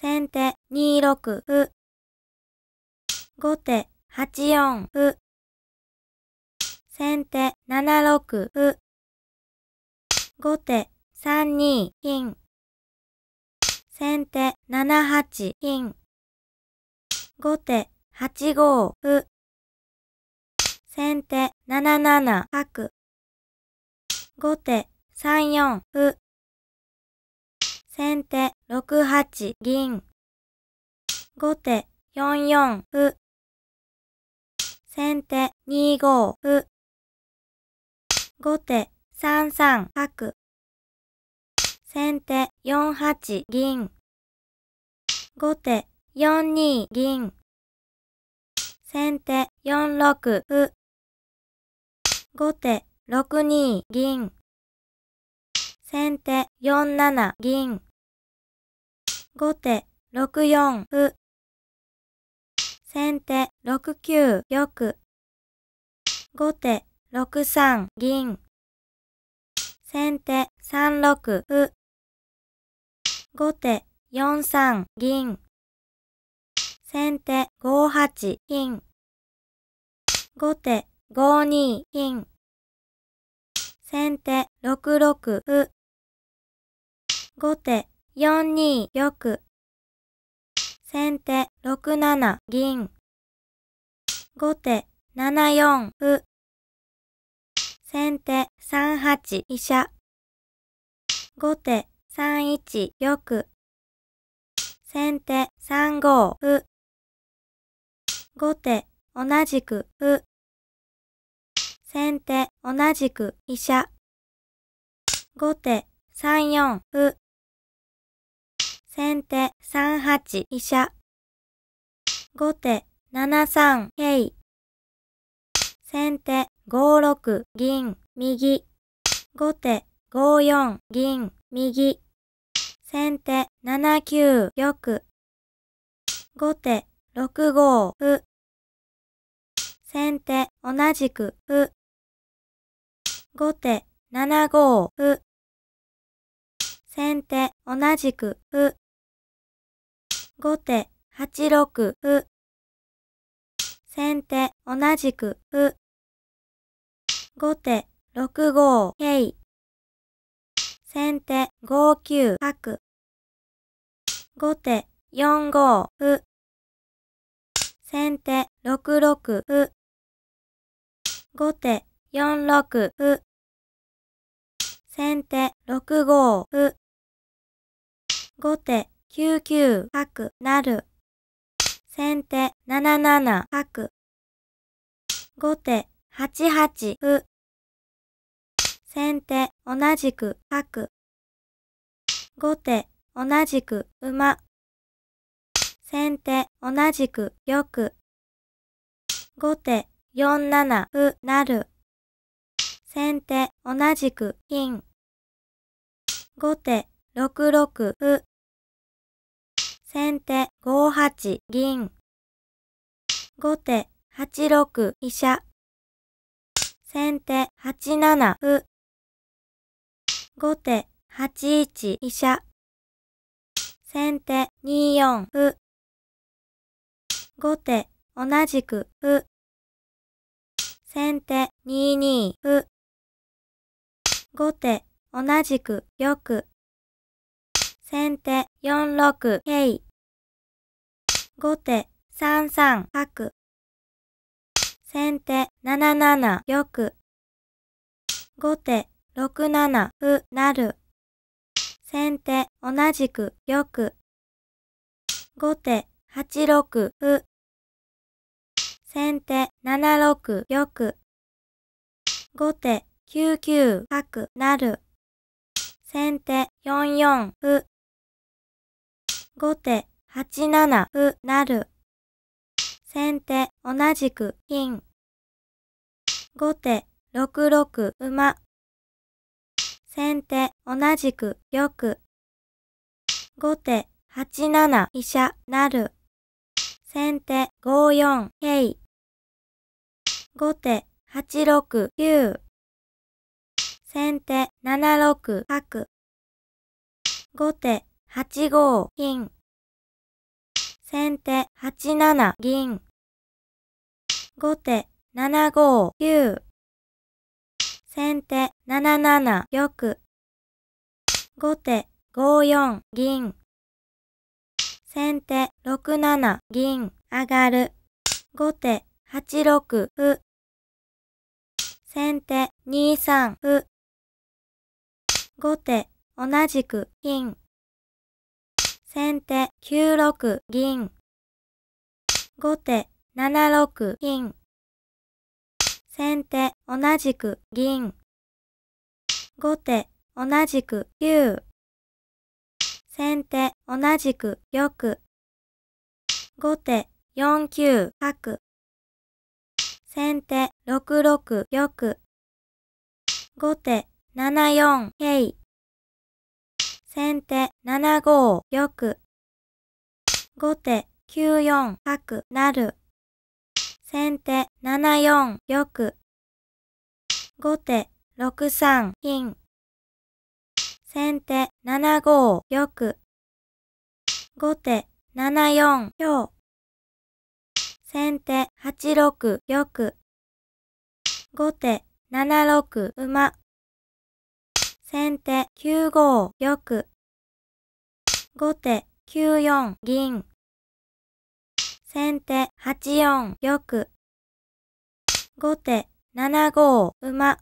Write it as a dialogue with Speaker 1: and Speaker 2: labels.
Speaker 1: 先手2六歩。後手8四歩。先手7六歩。後手3二金。先手7八金。後手8五歩。先手7七角。後手3四歩。先手6八銀。後手4四歩。先手2五歩。後手3三角。先手4八銀。後手4二銀。先手4六歩。後手6二銀。先手4七銀。後手6四歩。先手6九玉。後手6三銀。先手3六歩。後手4三銀。先手5八金。後手5二金。先手6六歩。後手4二玉。先手6七銀。後手7四歩。先手3八飛車。後手3一玉。先手3五歩。後手同じく歩。先手同じく飛車。後手3四歩。先手3八飛車。後手7三桂。先手5六銀右。後手5四銀右。先手7九玉。後手6五歩。先手同じく歩。後手7五歩。先手同じく歩。後手8六歩。先手同じく歩。後手6五桂。先手5九角。後手4五歩。先手6六歩。後手4六歩。先手6五歩。後手9九角なる。先手7七角。後手8八歩。先手同じく角。後手同じく馬。先手同じく玉。後手4七歩なる。先手同じく金。後手6六歩。先手5八銀。後手8六飛車。先手8七歩。後手8一飛車。先手2四歩。後手同じく歩。先手2二歩。後手同じく玉。先手4六桂。後手3三角。先手7七玉。後手6七歩る。先手同じく玉。後手8六歩。先手7六玉。後手9九角る。先手4四歩。後手8七歩成。先手同じく金。後手6六馬。先手同じく玉。後手8七飛車成。先手5四桂。後手8六九。先手7六角。後手8五金。先手8七銀。後手7五九。先手7七玉。後手5四銀。先手6七銀上がる。後手8六歩。先手2三歩。後手同じく金。先手9六銀。後手7六金。先手同じく銀。後手同じく九。先手同じく玉。後手4九角。先手6六玉。後手7四桂。先手7五玉。後手9四角なる。先手7四玉。後手6三金。先手7五玉。後手7四強。先手8六玉。後手7六馬。先手9五玉。後手9四銀。先手8四玉。後手7五馬。